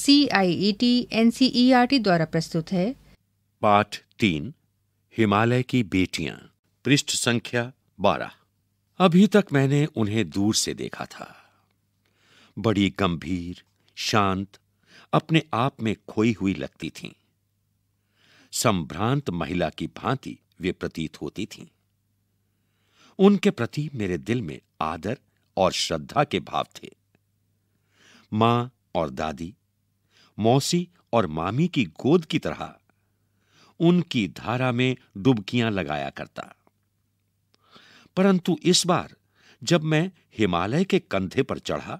C I E T N C E R T द्वारा प्रस्तुत है पाठ तीन हिमालय की बेटियां पृष्ठ संख्या बारह अभी तक मैंने उन्हें दूर से देखा था बड़ी गंभीर शांत अपने आप में खोई हुई लगती थीं संभ्रांत महिला की भांति वे प्रतीत होती थीं उनके प्रति मेरे दिल में आदर और श्रद्धा के भाव थे मां और दादी मौसी और मामी की गोद की तरह उनकी धारा में डुबकियां लगाया करता परंतु इस बार जब मैं हिमालय के कंधे पर चढ़ा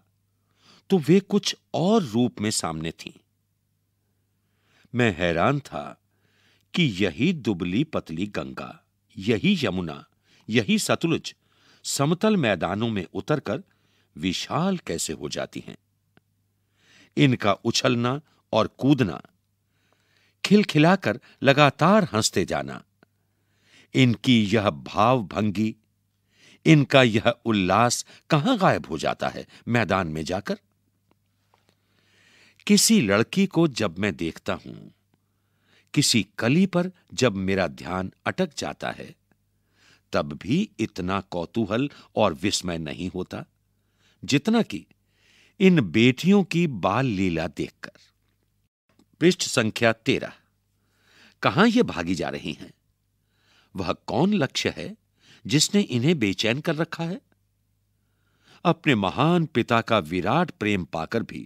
तो वे कुछ और रूप में सामने थीं। मैं हैरान था कि यही दुबली पतली गंगा यही यमुना यही सतलुज समतल मैदानों में उतरकर विशाल कैसे हो जाती हैं इनका उछलना और कूदना खिलखिलाकर लगातार हंसते जाना इनकी यह भावभंगी इनका यह उल्लास कहां गायब हो जाता है मैदान में जाकर किसी लड़की को जब मैं देखता हूं किसी कली पर जब मेरा ध्यान अटक जाता है तब भी इतना कौतूहल और विस्मय नहीं होता जितना कि इन बेटियों की बाल लीला देखकर पृष्ठ संख्या तेरह कहां ये भागी जा रही हैं वह कौन लक्ष्य है जिसने इन्हें बेचैन कर रखा है अपने महान पिता का विराट प्रेम पाकर भी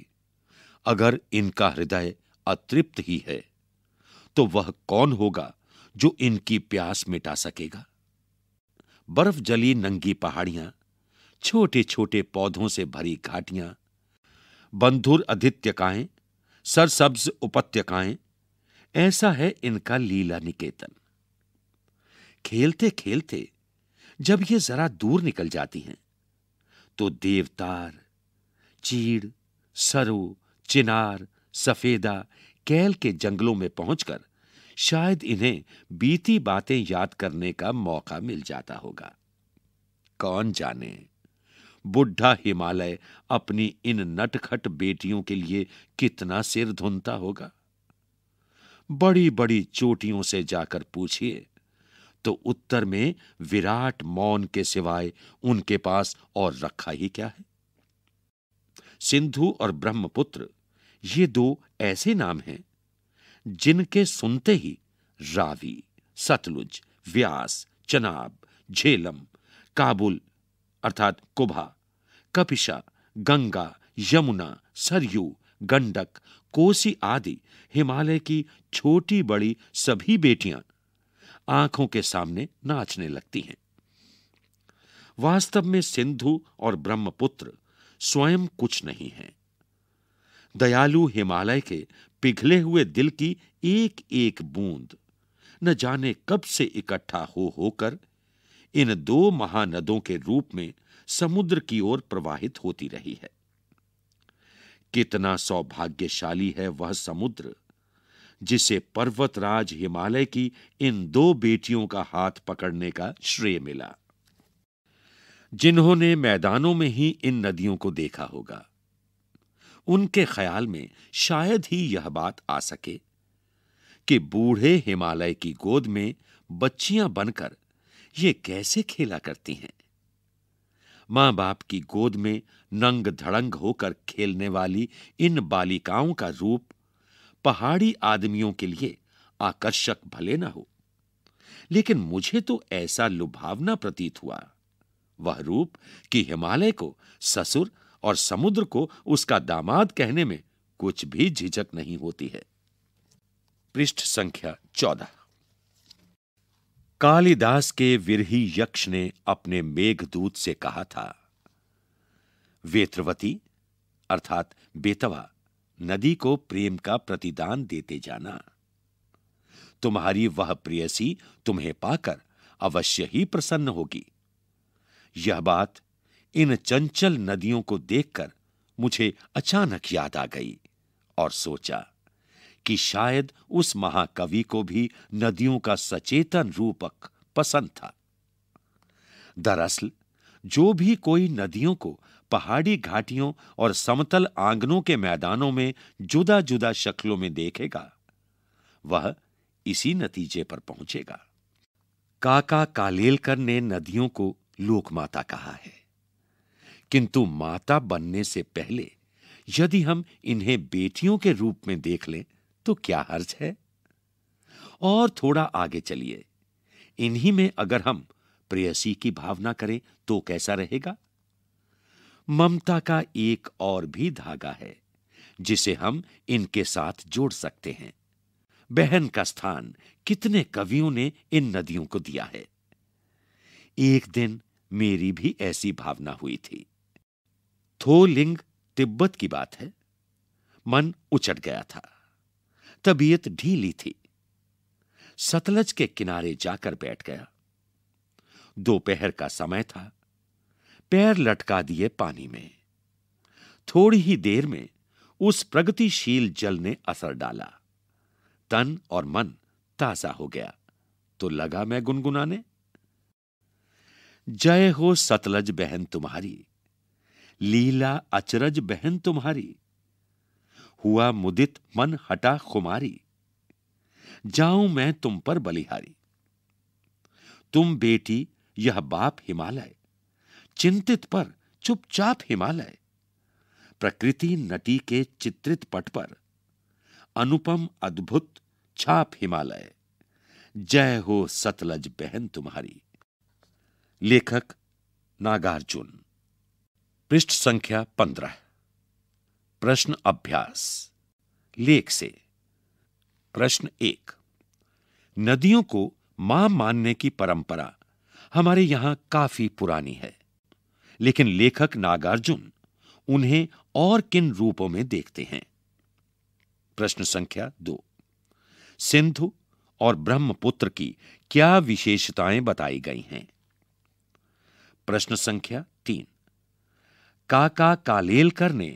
अगर इनका हृदय अतृप्त ही है तो वह कौन होगा जो इनकी प्यास मिटा सकेगा बर्फ जली नंगी पहाड़ियां छोटे छोटे पौधों से भरी घाटियां बंधुर अधित्यकाएं सरसब्ज उपत्यकाएं ऐसा है इनका लीला निकेतन खेलते खेलते जब ये जरा दूर निकल जाती हैं तो देवतार चीड़ सरो चिनार सफेदा कैल के जंगलों में पहुंचकर शायद इन्हें बीती बातें याद करने का मौका मिल जाता होगा कौन जाने बुढ़ा हिमालय अपनी इन नटखट बेटियों के लिए कितना सिर धुनता होगा बड़ी बड़ी चोटियों से जाकर पूछिए तो उत्तर में विराट मौन के सिवाय उनके पास और रखा ही क्या है सिंधु और ब्रह्मपुत्र ये दो ऐसे नाम हैं जिनके सुनते ही रावी सतलुज व्यास चनाब झेलम काबुल अर्थात कुभा कपिशा गंगा यमुना सरयू गंडक कोसी आदि हिमालय की छोटी बड़ी सभी बेटियां आंखों के सामने नाचने लगती हैं वास्तव में सिंधु और ब्रह्मपुत्र स्वयं कुछ नहीं है दयालु हिमालय के पिघले हुए दिल की एक एक बूंद न जाने कब से इकट्ठा हो होकर इन दो महानदों के रूप में समुद्र की ओर प्रवाहित होती रही है कितना सौभाग्यशाली है वह समुद्र जिसे पर्वतराज हिमालय की इन दो बेटियों का हाथ पकड़ने का श्रेय मिला जिन्होंने मैदानों में ही इन नदियों को देखा होगा उनके ख्याल में शायद ही यह बात आ सके कि बूढ़े हिमालय की गोद में बच्चियां बनकर ये कैसे खेला करती हैं माँ बाप की गोद में नंग धड़ंग होकर खेलने वाली इन बालिकाओं का रूप पहाड़ी आदमियों के लिए आकर्षक भले न हो लेकिन मुझे तो ऐसा लुभावना प्रतीत हुआ वह रूप कि हिमालय को ससुर और समुद्र को उसका दामाद कहने में कुछ भी झिझक नहीं होती है पृष्ठ संख्या चौदह कालिदास के विरही यक्ष ने अपने मेघदूत से कहा था वेत्रवती अर्थात बेतवा नदी को प्रेम का प्रतिदान देते जाना तुम्हारी वह प्रियसी तुम्हें पाकर अवश्य ही प्रसन्न होगी यह बात इन चंचल नदियों को देखकर मुझे अचानक याद आ गई और सोचा कि शायद उस महाकवि को भी नदियों का सचेतन रूपक पसंद था दरअसल जो भी कोई नदियों को पहाड़ी घाटियों और समतल आंगनों के मैदानों में जुदा जुदा शक्लों में देखेगा वह इसी नतीजे पर पहुंचेगा काका कालेलकर ने नदियों को लोकमाता कहा है किंतु माता बनने से पहले यदि हम इन्हें बेटियों के रूप में देख लें तो क्या हर्ज है और थोड़ा आगे चलिए इन्हीं में अगर हम प्रेयसी की भावना करें तो कैसा रहेगा ममता का एक और भी धागा है जिसे हम इनके साथ जोड़ सकते हैं बहन का स्थान कितने कवियों ने इन नदियों को दिया है एक दिन मेरी भी ऐसी भावना हुई थी थो लिंग तिब्बत की बात है मन उचट गया था तबीयत ढीली थी सतलज के किनारे जाकर बैठ गया दोपहर का समय था पैर लटका दिए पानी में थोड़ी ही देर में उस प्रगतिशील जल ने असर डाला तन और मन ताजा हो गया तो लगा मैं गुनगुनाने जय हो सतलज बहन तुम्हारी लीला अचरज बहन तुम्हारी हुआ मुदित मन हटा खुमारी जाऊं मैं तुम पर बलिहारी तुम बेटी यह बाप हिमालय चिंतित पर चुपचाप हिमालय प्रकृति नटी के चित्रित पट पर अनुपम अद्भुत छाप हिमालय जय हो सतलज बहन तुम्हारी लेखक नागार्जुन पृष्ठ संख्या पंद्रह प्रश्न अभ्यास लेख से प्रश्न एक नदियों को मां मानने की परंपरा हमारे यहां काफी पुरानी है लेकिन लेखक नागार्जुन उन्हें और किन रूपों में देखते हैं प्रश्न संख्या दो सिंधु और ब्रह्मपुत्र की क्या विशेषताएं बताई गई हैं प्रश्न संख्या तीन काका कालेलकर ने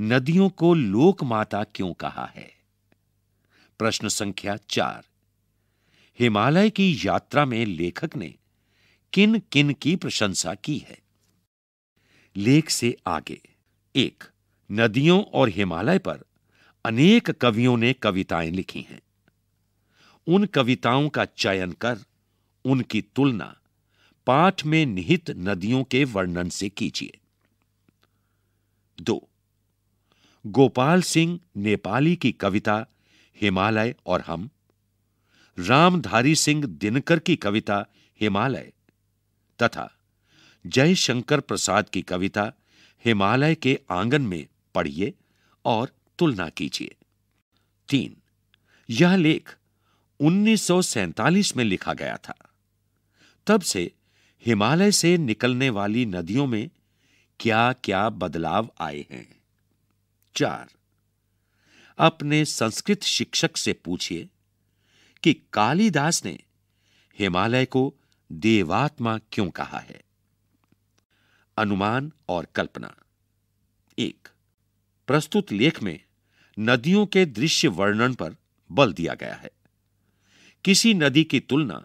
नदियों को लोक माता क्यों कहा है प्रश्न संख्या चार हिमालय की यात्रा में लेखक ने किन किन की प्रशंसा की है लेख से आगे एक नदियों और हिमालय पर अनेक कवियों ने कविताएं लिखी हैं उन कविताओं का चयन कर उनकी तुलना पाठ में निहित नदियों के वर्णन से कीजिए गोपाल सिंह नेपाली की कविता हिमालय और हम रामधारी सिंह दिनकर की कविता हिमालय तथा जयशंकर प्रसाद की कविता हिमालय के आंगन में पढ़िए और तुलना कीजिए तीन यह लेख 1947 में लिखा गया था तब से हिमालय से निकलने वाली नदियों में क्या क्या बदलाव आए हैं चार अपने संस्कृत शिक्षक से पूछिए कि कालिदास ने हिमालय को देवात्मा क्यों कहा है अनुमान और कल्पना एक प्रस्तुत लेख में नदियों के दृश्य वर्णन पर बल दिया गया है किसी नदी की तुलना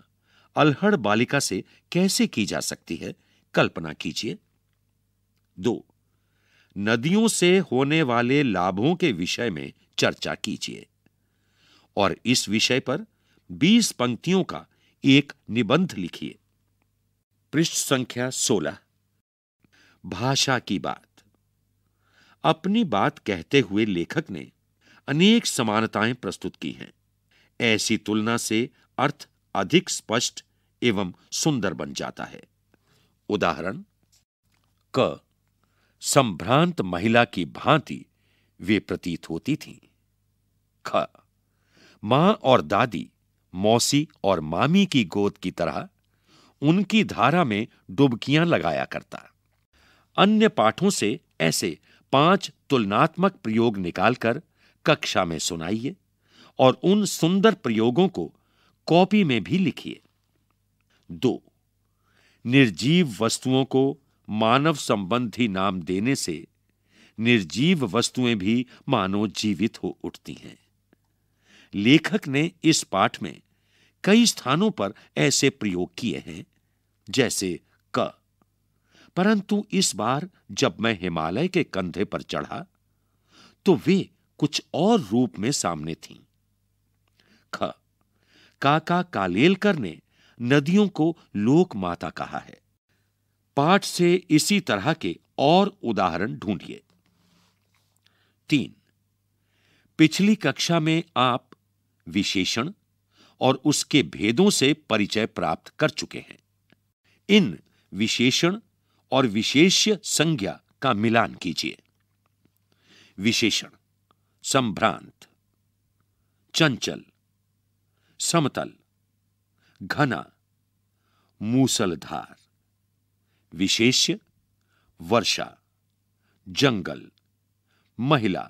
अल्हड़ बालिका से कैसे की जा सकती है कल्पना कीजिए दो नदियों से होने वाले लाभों के विषय में चर्चा कीजिए और इस विषय पर 20 पंक्तियों का एक निबंध लिखिए पृष्ठ संख्या 16 भाषा की बात अपनी बात कहते हुए लेखक ने अनेक समानताएं प्रस्तुत की हैं ऐसी तुलना से अर्थ अधिक स्पष्ट एवं सुंदर बन जाता है उदाहरण क संभ्रांत महिला की भांति वे प्रतीत होती थीं ख मां और दादी मौसी और मामी की गोद की तरह उनकी धारा में डुबकियां लगाया करता अन्य पाठों से ऐसे पांच तुलनात्मक प्रयोग निकालकर कक्षा में सुनाइए और उन सुंदर प्रयोगों को कॉपी में भी लिखिए दो निर्जीव वस्तुओं को मानव संबंधी नाम देने से निर्जीव वस्तुएं भी मानो जीवित हो उठती हैं लेखक ने इस पाठ में कई स्थानों पर ऐसे प्रयोग किए हैं जैसे क परंतु इस बार जब मैं हिमालय के कंधे पर चढ़ा तो वे कुछ और रूप में सामने थीं ख काका कालेलकर ने नदियों को लोक माता कहा है पाठ से इसी तरह के और उदाहरण ढूंढिए तीन पिछली कक्षा में आप विशेषण और उसके भेदों से परिचय प्राप्त कर चुके हैं इन विशेषण और विशेष्य संज्ञा का मिलान कीजिए विशेषण संभ्रांत चंचल समतल घना मूसलधार विशेष्य वर्षा जंगल महिला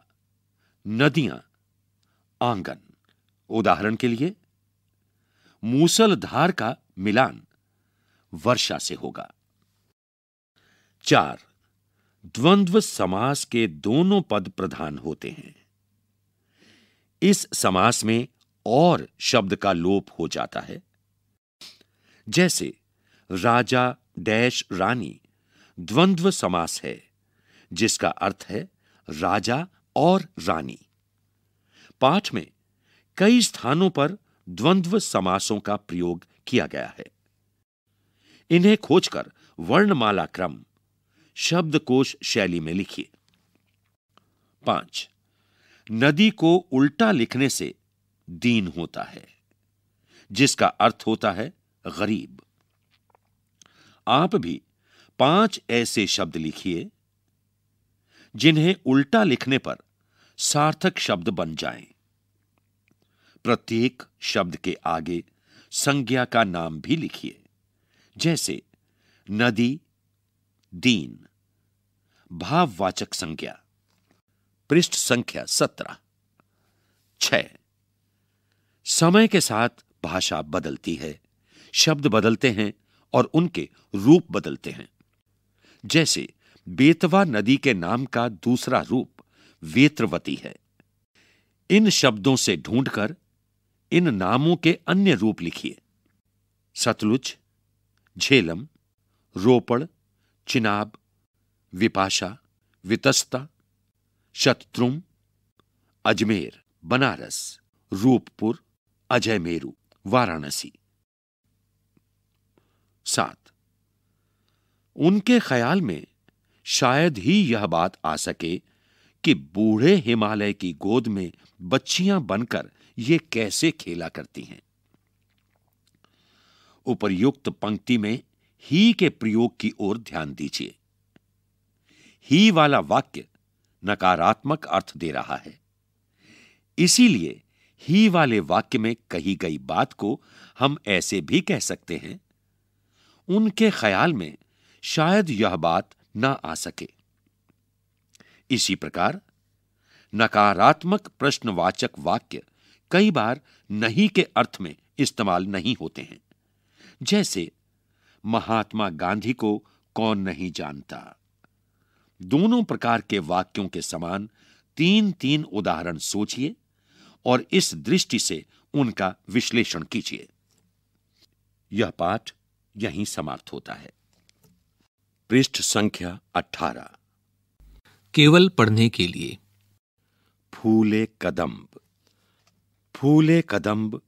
नदियां आंगन उदाहरण के लिए मूसलधार का मिलान वर्षा से होगा चार द्वंद्व समास के दोनों पद प्रधान होते हैं इस समास में और शब्द का लोप हो जाता है जैसे राजा डैश रानी द्वंद्व समास है जिसका अर्थ है राजा और रानी पाठ में कई स्थानों पर द्वंद्व समासों का प्रयोग किया गया है इन्हें खोजकर वर्णमाला क्रम शब्दकोश शैली में लिखिए पांच नदी को उल्टा लिखने से दीन होता है जिसका अर्थ होता है गरीब आप भी पांच ऐसे शब्द लिखिए जिन्हें उल्टा लिखने पर सार्थक शब्द बन जाएं। प्रत्येक शब्द के आगे संज्ञा का नाम भी लिखिए जैसे नदी दीन भाववाचक संज्ञा पृष्ठ संख्या सत्रह छ समय के साथ भाषा बदलती है शब्द बदलते हैं और उनके रूप बदलते हैं जैसे बेतवा नदी के नाम का दूसरा रूप वेत्रवती है इन शब्दों से ढूंढकर इन नामों के अन्य रूप लिखिए सतलुज झेलम रोपड़ चिनाब विपाशा वितस्ता शत्रुम अजमेर बनारस रूपपुर अजयमेरु वाराणसी साथ उनके ख्याल में शायद ही यह बात आ सके कि बूढ़े हिमालय की गोद में बच्चियां बनकर ये कैसे खेला करती हैं उपर्युक्त पंक्ति में ही के प्रयोग की ओर ध्यान दीजिए ही वाला वाक्य नकारात्मक अर्थ दे रहा है इसीलिए ही वाले वाक्य में कही गई बात को हम ऐसे भी कह सकते हैं उनके ख्याल में शायद यह बात ना आ सके इसी प्रकार नकारात्मक प्रश्नवाचक वाक्य कई बार नहीं के अर्थ में इस्तेमाल नहीं होते हैं जैसे महात्मा गांधी को कौन नहीं जानता दोनों प्रकार के वाक्यों के समान तीन तीन उदाहरण सोचिए और इस दृष्टि से उनका विश्लेषण कीजिए यह पाठ यहीं समाप्त होता है पृष्ठ संख्या अठारह केवल पढ़ने के लिए फूले कदम्ब फूले कदम्ब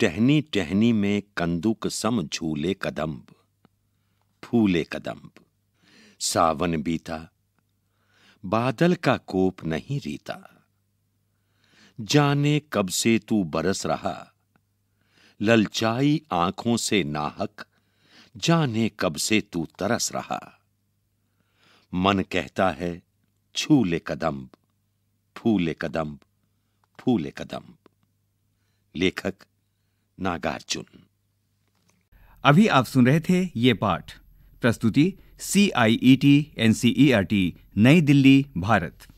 टहनी टहनी में कंदुक सम झूले कदम्ब फूले कदम्ब सावन बीता बादल का कोप नहीं रीता जाने कब से तू बरस रहा ललचाई आंखों से नाहक जाने कब से तू तरस रहा मन कहता है छू ले कदम फूले कदम फूले कदम लेखक नागार्जुन अभी आप सुन रहे थे ये पाठ प्रस्तुति C I E T N C E R T New Delhi Bharat